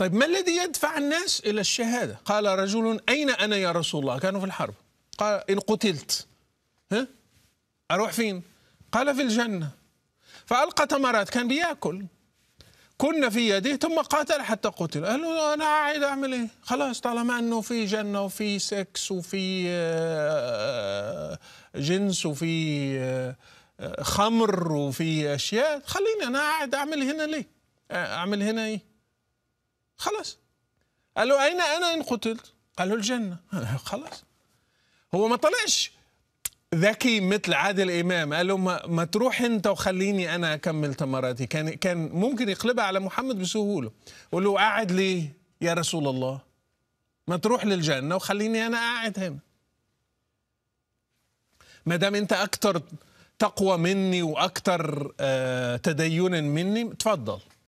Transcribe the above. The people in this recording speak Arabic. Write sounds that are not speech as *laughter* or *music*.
طيب ما الذي يدفع الناس إلى الشهادة قال رجل أين أنا يا رسول الله كانوا في الحرب قال إن قتلت ها؟ أروح فين قال في الجنة فألقى تمرات كان بياكل كنا في يده ثم قاتل حتى قتل قال له انا قاعد اعمل ايه خلاص طالما انه في جنه وفي سكس وفي آه، جنس وفي آه، خمر وفي اشياء خليني انا قاعد اعمل هنا ليه اعمل هنا ايه خلاص قال له أين أنا إن قتلت قال له الجنة *laughs* خلاص هو ما طلعش ذكي مثل عادل امام قال له ما, ما تروح انت وخليني انا اكمل تمراتي كان كان ممكن يقلبها على محمد بسهوله قال له قاعد ليه يا رسول الله ما تروح للجنه وخليني انا قاعد هنا ما دام انت أكثر تقوى مني وأكثر آه، تدينا مني اتفضل